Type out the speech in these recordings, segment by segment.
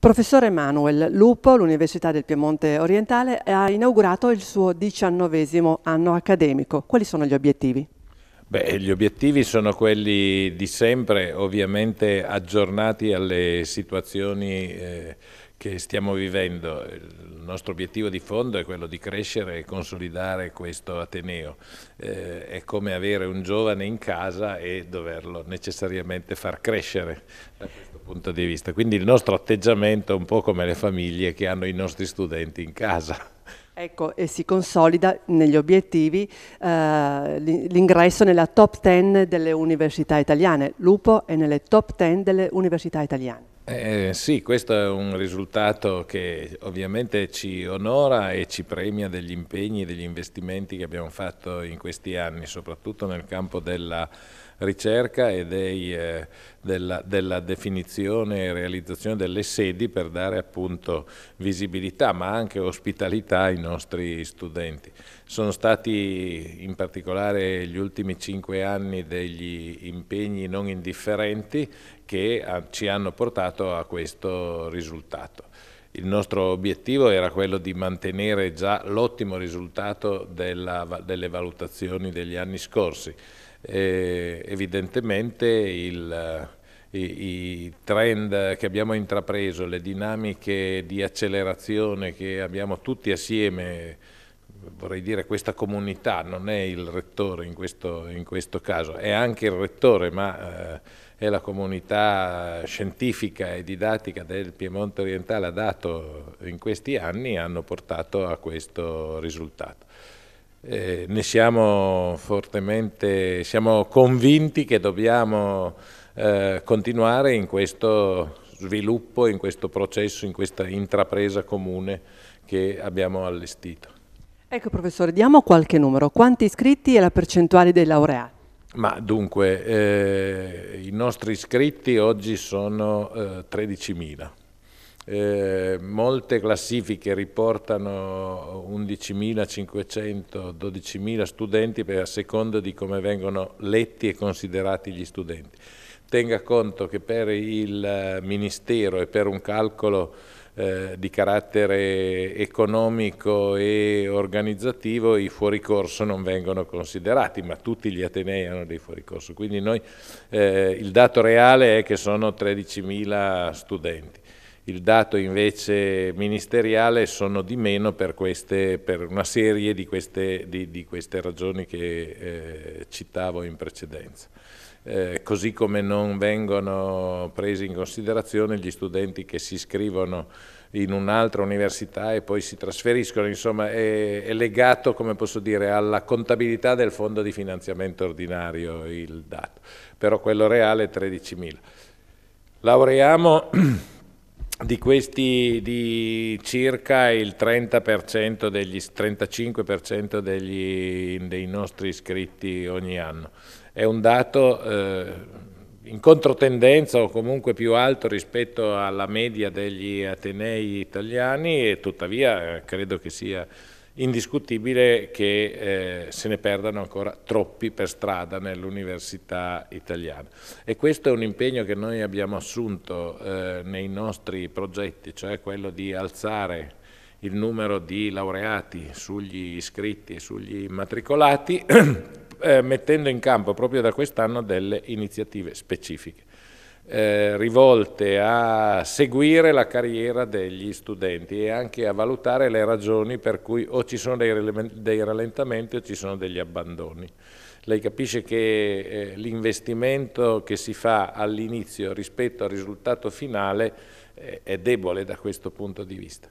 Professore Manuel Lupo, l'Università del Piemonte Orientale, ha inaugurato il suo diciannovesimo anno accademico. Quali sono gli obiettivi? Beh, gli obiettivi sono quelli di sempre, ovviamente aggiornati alle situazioni eh, che stiamo vivendo. Il nostro obiettivo di fondo è quello di crescere e consolidare questo Ateneo. Eh, è come avere un giovane in casa e doverlo necessariamente far crescere da questo punto di vista. Quindi il nostro atteggiamento è un po' come le famiglie che hanno i nostri studenti in casa. Ecco, e si consolida negli obiettivi eh, l'ingresso nella top 10 delle università italiane. Lupo è nelle top 10 delle università italiane. Eh, sì, questo è un risultato che ovviamente ci onora e ci premia degli impegni e degli investimenti che abbiamo fatto in questi anni, soprattutto nel campo della ricerca e dei, eh, della, della, definizione e realizzazione delle sedi per dare appunto visibilità ma anche ospitalità ai nostri studenti. Sono stati in particolare gli ultimi cinque anni degli impegni non indifferenti che ah, ci hanno portato a questo risultato. Il nostro obiettivo era quello di mantenere già l'ottimo risultato della, delle valutazioni degli anni scorsi. E evidentemente il, i, i, trend che abbiamo intrapreso, le dinamiche di accelerazione che abbiamo tutti assieme vorrei dire questa comunità, non è il rettore in questo, in questo caso, è anche il rettore, ma eh, è la comunità scientifica e didattica del Piemonte orientale ha dato in questi anni, hanno portato a questo risultato. Eh, ne siamo fortemente, siamo convinti che dobbiamo eh, continuare in questo sviluppo, in questo processo, in questa intrapresa comune che abbiamo allestito. Ecco professore, diamo qualche numero, quanti iscritti e la percentuale dei laureati? Ma dunque, eh, i nostri iscritti oggi sono eh, 13.000. Eh, molte classifiche riportano 11.500, 12.000 studenti per, a seconda di come vengono letti e considerati gli studenti. Tenga conto che per il eh, Ministero e per un calcolo eh, di carattere economico e organizzativo i fuoricorso non vengono considerati, ma tutti gli Atenei hanno dei fuoricorso. Quindi noi, eh, il dato reale è che sono 13.000 studenti il dato invece ministeriale sono di meno per, queste, per una serie di queste, di, di queste ragioni che eh, citavo in precedenza. Eh, così come non vengono presi in considerazione gli studenti che si iscrivono in un'altra università e poi si trasferiscono, insomma è, è, legato, come posso dire, alla contabilità del fondo di finanziamento ordinario il dato, però quello reale è 13.000. Laureiamo di questi di circa il 30% degli, 35% degli, dei nostri iscritti ogni anno. È un dato eh, in controtendenza o comunque più alto rispetto alla media degli Atenei italiani e tuttavia eh, credo che sia indiscutibile che eh, se ne perdano ancora troppi per strada nell'università italiana. E questo è un impegno che noi abbiamo assunto eh, nei nostri progetti, cioè quello di alzare il numero di laureati sugli iscritti e sugli immatricolati, eh, mettendo in campo proprio da quest'anno delle iniziative specifiche. Eh, rivolte a seguire la carriera degli studenti e anche a valutare le ragioni per cui o ci sono dei, dei rallentamenti o ci sono degli abbandoni. Lei capisce che eh, l'investimento che si fa all'inizio rispetto al risultato finale eh, è debole da questo punto di vista.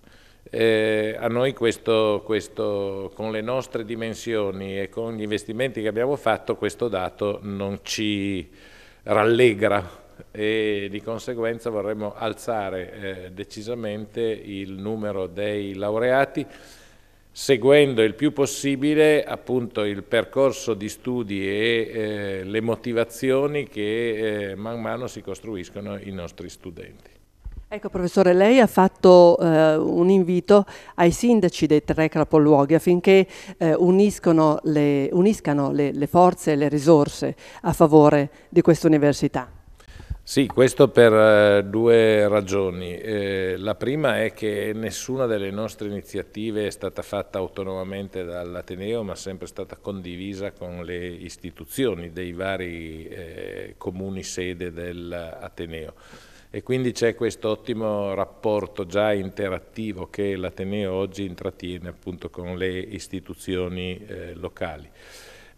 Eh, a noi questo, questo, con le nostre dimensioni e con gli investimenti che abbiamo fatto, questo dato non ci rallegra e di conseguenza vorremmo alzare eh, decisamente il numero dei laureati seguendo il più possibile appunto il percorso di studi e eh, le motivazioni che eh, man mano si costruiscono i nostri studenti. Ecco professore, lei ha fatto eh, un invito ai sindaci dei tre capoluoghi affinché eh, le, uniscano le, le forze e le risorse a favore di questa università. Sì, questo per eh, due ragioni. Eh, la prima è che nessuna delle nostre iniziative è stata fatta autonomamente dall'Ateneo, ma sempre stata condivisa con le istituzioni dei vari eh, comuni sede dell'Ateneo. E quindi c'è questo ottimo rapporto già interattivo che l'Ateneo oggi intrattiene appunto con le istituzioni eh, locali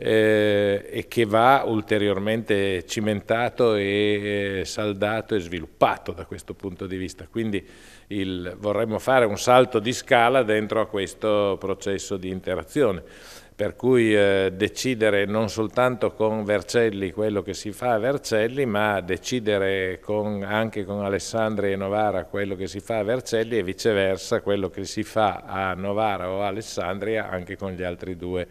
eh, e che va ulteriormente cimentato e eh, saldato e sviluppato da questo punto di vista. Quindi il, vorremmo fare un salto di scala dentro a questo processo di interazione per cui eh, decidere non soltanto con Vercelli quello che si fa a Vercelli, ma decidere con, anche con Alessandri e Novara quello che si fa a Vercelli e viceversa quello che si fa a Novara o Alessandria anche con gli altri due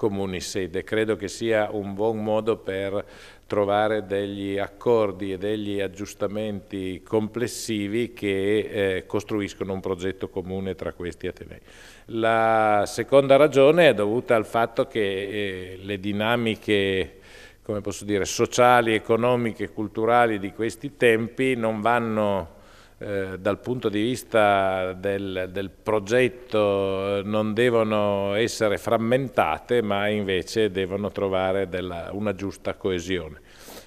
comuni sede. Credo che sia un buon modo per trovare degli accordi e degli aggiustamenti complessivi che eh, costruiscono un progetto comune tra questi atenei. La seconda ragione è dovuta al fatto che eh, le dinamiche come posso dire, sociali, economiche, culturali di questi tempi non vanno eh, dal punto di vista del, del, progetto eh, non devono essere frammentate ma invece devono trovare della, una giusta coesione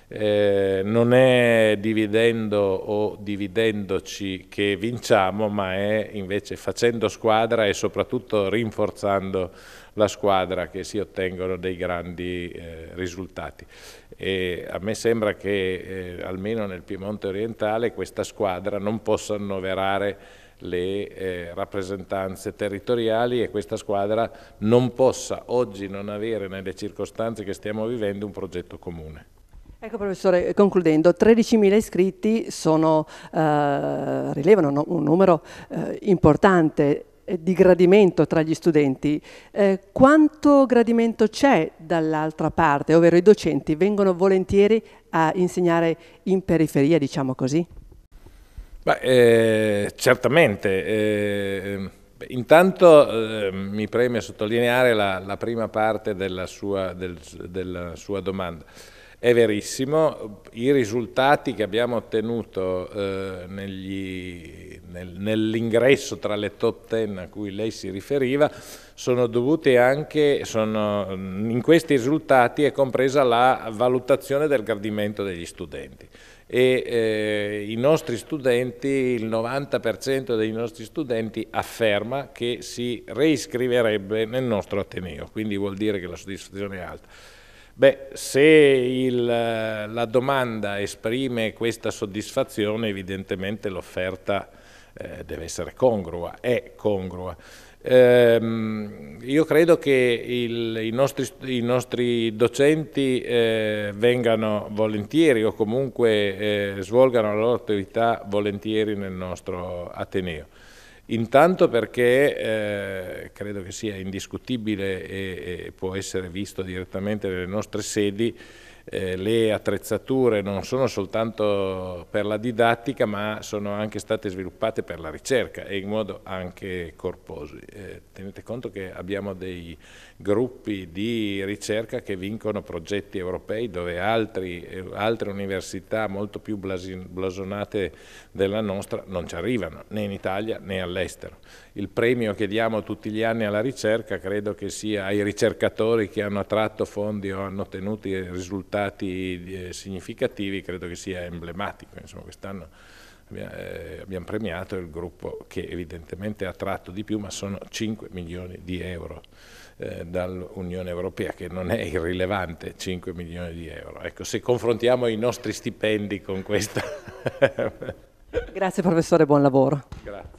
eh, non è dividendo o dividendoci che vinciamo, ma è invece facendo squadra e soprattutto rinforzando la squadra che si ottengono dei grandi eh, risultati. E a me sembra che eh, almeno nel Piemonte orientale questa squadra non possa annoverare le eh, rappresentanze territoriali e questa squadra non possa oggi non avere nelle circostanze che stiamo vivendo un progetto comune. Ecco professore, concludendo, 13.000 iscritti sono, eh, rilevano un numero eh, importante eh, di gradimento tra gli studenti. Eh, quanto gradimento c'è dall'altra parte, ovvero i docenti vengono volentieri a insegnare in periferia, diciamo così? Beh, eh, certamente. Eh, intanto eh, mi preme sottolineare la, la prima parte della sua, del, della sua domanda. È verissimo, i risultati che abbiamo ottenuto eh, nel, nell'ingresso tra le top ten a cui lei si riferiva sono dovuti anche, sono, in questi risultati è compresa la valutazione del gradimento degli studenti e eh, i nostri studenti, il 90% dei nostri studenti afferma che si reiscriverebbe nel nostro Ateneo, quindi vuol dire che la soddisfazione è alta. Beh, se il, eh, la domanda esprime questa soddisfazione, evidentemente l'offerta eh, deve essere congrua, è congrua. Eh, io credo che il, i, nostri, i, nostri, docenti eh, vengano volentieri o comunque eh, svolgano la loro attività volentieri nel nostro Ateneo. Intanto perché eh, credo che sia indiscutibile e, e può essere visto direttamente nelle nostre sedi eh, le attrezzature non sono soltanto per la didattica ma sono anche state sviluppate per la ricerca e in modo anche corposo. Eh, tenete conto che abbiamo dei gruppi di ricerca che vincono progetti europei dove altri, eh, altre università molto più blasonate della nostra non ci arrivano né in Italia né all'estero. Il premio che diamo tutti gli anni alla ricerca credo che sia ai ricercatori che hanno attratto fondi o hanno ottenuto risultati risultati eh, significativi credo che sia emblematico. Quest'anno eh, abbiamo premiato il gruppo che evidentemente ha tratto di più, ma sono 5 milioni di euro eh, dall'Unione Europea, che non è irrilevante 5 milioni di euro. Ecco, se confrontiamo i nostri stipendi con questa... Grazie professore, buon lavoro. Grazie.